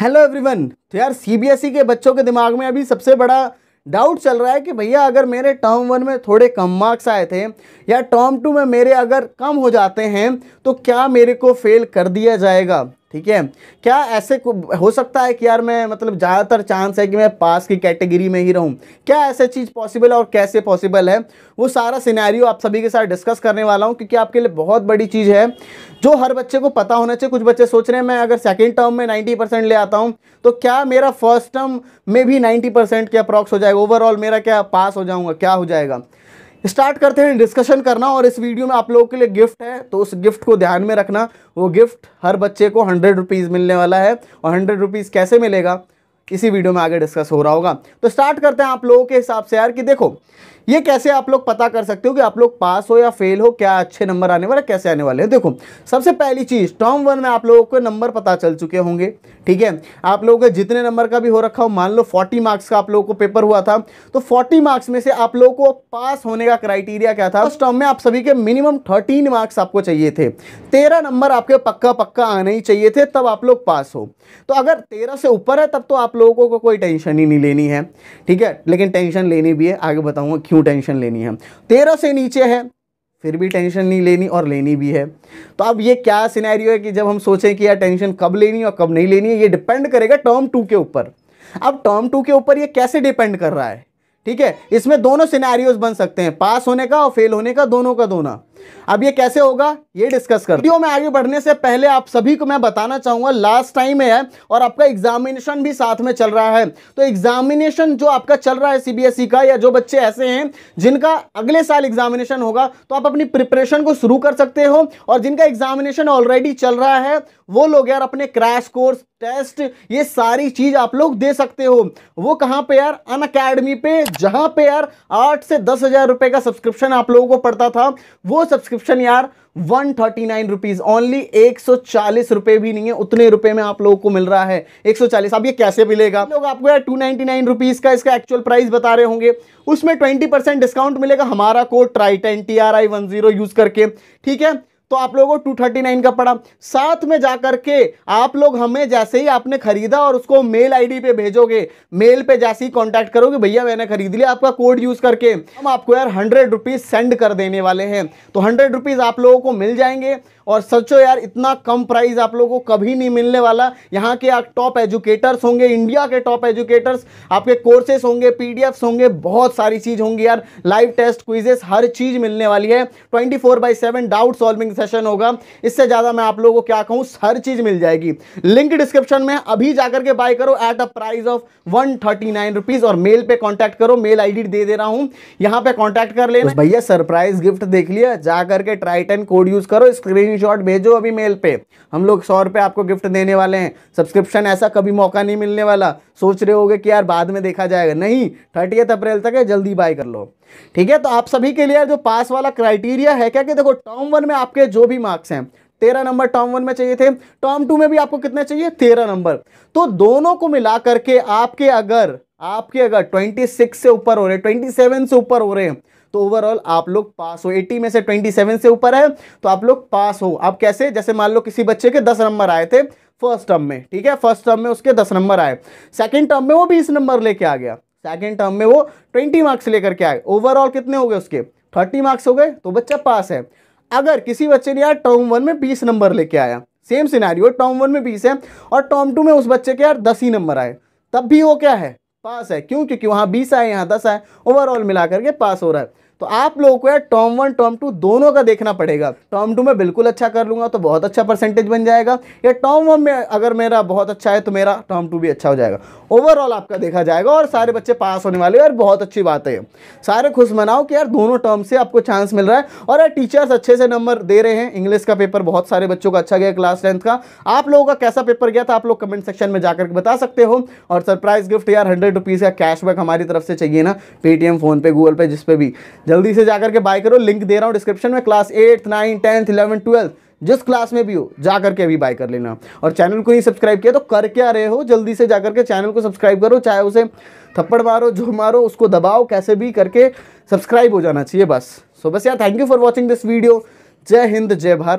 hello everyone तो यार CBSE e के बच्चों के दिमाग में अभी सबसे बड़ा डाउट चल रहा है कि भैया अगर मेरे टर्म वन में थोड़े कम मार्क्स आए थे या टर्म टू में मेरे अगर कम हो जाते हैं तो क्या मेरे को फेल कर दिया जाएगा ठीक है क्या ऐसे हो सकता है कि यार मैं मतलब ज़्यादातर चांस है कि मैं पास की कैटेगरी में ही रहूं क्या ऐसे चीज़ पॉसिबल है और कैसे पॉसिबल है वो सारा सिनेरियो आप सभी के साथ डिस्कस करने वाला हूं क्योंकि आपके लिए बहुत बड़ी चीज़ है जो हर बच्चे को पता होना चाहिए कुछ बच्चे सोच रहे हैं मैं अगर सेकेंड टर्म में नाइन्टी परसेंट ले आता हूँ तो क्या मेरा फर्स्ट टर्म में भी नाइन्टी परसेंट के अप्रॉक्स हो जाएगा ओवरऑल मेरा क्या पास हो जाऊँगा क्या हो जाएगा स्टार्ट करते हैं डिस्कशन करना और इस वीडियो में आप लोगों के लिए गिफ्ट है तो उस गिफ्ट को ध्यान में रखना वो गिफ्ट हर बच्चे को हंड्रेड रुपीज़ मिलने वाला है और हंड्रेड रुपीज़ कैसे मिलेगा इसी वीडियो में आगे डिस्कस हो रहा होगा तो स्टार्ट करते हैं आप लोगों के हिसाब से यार कि देखो ये कैसे आप लोग पता कर सकते हो कि आप लोग पास हो या फेल हो क्या अच्छे नंबर आने वाले कैसे आने वाले हैं देखो सबसे पहली चीज़ टर्म वन में आप लोगों को नंबर पता चल चुके होंगे ठीक है आप लोगों के जितने नंबर का भी हो रखा हो मान लो फोर्टी मार्क्स का आप लोगों को पेपर हुआ था तो फोर्टी मार्क्स में से आप लोगों को पास होने का क्राइटेरिया क्या था उस टर्म में आप सभी के मिनिमम थर्टीन मार्क्स आपको चाहिए थे तेरह नंबर आपके पक्का पक्का आने ही चाहिए थे तब आप लोग पास हो तो अगर तेरह से ऊपर है तब तो आप लोगों को कोई टेंशन ही नहीं लेनी है ठीक है लेकिन टेंशन लेनी भी है आगे बताऊंगा क्यों टेंशन लेनी है तेरह से नीचे है फिर भी टेंशन नहीं लेनी और लेनी भी है तो अब ये क्या सिनेरियो है कि जब हम सोचें कि यार टेंशन कब लेनी और कब नहीं लेनी है ये डिपेंड करेगा टर्म टू के ऊपर अब टर्म टू के ऊपर ये कैसे डिपेंड कर रहा है ठीक है इसमें दोनों सिनेरियोज बन सकते हैं पास होने का और फेल होने का दोनों का दोनों अब ये कैसे होगा ये डिस्कस कर वीडियो में आगे बढ़ने से पहले आप सभी को मैं बताना चाहूंगा लास्ट टाइम है और आपका एग्जामिनेशन भी साथ में चल रहा है तो एग्जामिनेशन जो आपका चल रहा है सीबीएसई e का या जो बच्चे ऐसे हैं जिनका अगले साल एग्जामिनेशन होगा तो आप अपनी प्रिपरेशन को शुरू कर सकते हो और जिनका एग्जामिनेशन ऑलरेडी चल रहा है वो लोग यार अपने क्रैश कोर्स टेस्ट ये सारी चीज आप लोग दे सकते हो वो कहां पे यार अन अकेडमी पे जहां पे यार आठ से दस हजार रुपए का सब्सक्रिप्शन आप लोगों को पड़ता था वो सब्सक्रिप्शन यार one thirty nine rupees only एक सौ चालीस रुपए भी नहीं है उतने रुपए में आप लोगों को मिल रहा है एक सौ चालीस अब ये कैसे मिलेगा लोग आपको यार टू नाइनटी नाइन रुपीज़ का इसका एक्चुअल प्राइस बता रहे होंगे उसमें ट्वेंटी परसेंट डिस्काउंट मिलेगा हमारा code try ten T R I one zero use करके ठीक है तो आप लोगों को 239 का पड़ा साथ में जा करके आप लोग हमें जैसे ही आपने खरीदा और उसको मेल आईडी पे भेजोगे मेल पे जैसे ही कांटेक्ट करोगे भैया मैंने खरीद लिया आपका कोड यूज़ करके हम आपको यार हंड्रेड रुपीज़ सेंड कर देने वाले हैं तो हंड्रेड रुपीज़ आप लोगों को मिल जाएंगे और सचो यार इतना कम प्राइस आप लोगों को कभी नहीं मिलने वाला यहाँ के टॉप एजुकेटर्स होंगे इंडिया के टॉप एजुकेटर्स आपके कोर्सेस होंगे पीडीएफ्स होंगे बहुत सारी चीज़ होंगी यार लाइव टेस्ट क्विजेस हर चीज़ मिलने वाली है twenty four by seven doubt solving session होगा इससे ज़्यादा मैं आप लोगों को क्या कहूँ हर चीज़ मिल जाएगी लिंक डिस्क्रिप्शन में अभी जाकर के बाय करो at a price of one thirty nine rupees और मेल पे कांटेक्ट करो मेल आईडी दे दे रहा हूँ यहाँ पे कांटेक्ट कर लेना भैया सरप्राइज गिफ्ट देख लिया जाकर के ट्राइटन कोड यूज़ करो स्क्रीन भेजो अभी मेल पे हम लोग सौ रुपये आपको गिफ्ट देने वाले हैं सब्सक्रिप्शन ऐसा कभी मौका नहीं मिलने वाला सोच रहे होगे कि यार बाद में देखा जाएगा नहीं थर्टी अप्रैल तक है जल्दी बाय कर लो ठीक है तो आप सभी के लिए जो पास वाला क्राइटेरिया है क्या कि देखो टर्म वन में आपके जो भी मार्क्स हैं तेरह नंबर टर्म वन में चाहिए थे टर्म टू में भी आपको कितने चाहिए तेरह नंबर तो दोनों को मिला करके आपके अगर आपके अगर सिक्स से ऊपर हो रहे हैं सेवन से ऊपर हो रहे हैं तो ओवरऑल आप लोग पास हो एटी में से सेवन से ऊपर है तो आप लोग पास हो आप कैसे जैसे मान लो किसी बच्चे के दस नंबर आए थे फर्स्ट टर्म में ठीक है फर्स्ट टर्म में उसके दस नंबर आए सेकेंड टर्म में वो बीस नंबर लेके आ गया सेकेंड टर्म में वो ट्वेंटी मार्क्स लेकर के आए ओवरऑल कितने हो गए उसके थर्टी मार्क्स हो गए तो बच्चा पास है अगर किसी बच्चे ने यार टर्म वन में बीस नंबर लेके आया सेम सिनारियो टर्म वन में बीस है और टर्म टू में उस बच्चे के यार दस ही नंबर आए तब भी वो क्या है पास है क्यों क्योंकि वहाँ बीस आए यहाँ दस आए ओवरऑल मिला करके पास हो रहा है तो आप लोगों को यार टॉम वन टॉम टू दोनों का देखना पड़ेगा टॉम टू में बिल्कुल अच्छा कर लूँगा तो बहुत अच्छा परसेंटेज बन जाएगा या टॉम वन में अगर मेरा बहुत अच्छा है तो मेरा टॉम टू भी अच्छा हो जाएगा ओवरऑल आपका देखा जाएगा और सारे बच्चे पास होने वाले यार बहुत अच्छी बात है सारे खुश मनाओ कि यार दोनों टर्म से आपको चांस मिल रहा है और यार टीचर्स अच्छे से नंबर दे रहे हैं इंग्लिश का पेपर बहुत सारे बच्चों का अच्छा गया क्लास टेंथ का आप लोगों का कैसा पेपर गया था आप लोग कमेंट सेक्शन में जाकर बता सकते हो और सरप्राइज गिफ्ट यार हंड्रेड रुपीज़ का कैशबैक हमारी तरफ से चाहिए ना पेटीएम फ़ोनपे गूगल पे जिस भी जल्दी से जाकर के बाय करो लिंक दे रहा हूँ डिस्क्रिप्शन में class eighth nine tenth eleven twelfth जिस क्लास में भी हो जाकर के अभी बाय कर लेना और चैनल को नहीं सब्सक्राइब किया तो कर क्या रहे हो जल्दी से जाकर के चैनल को सब्सक्राइब करो चाहे उसे थप्पड़ मारो जो मारो उसको दबाओ कैसे भी करके सब्सक्राइब हो जाना चाहिए बस सो बस यार thank you for watching this video जय हिंद जय भारत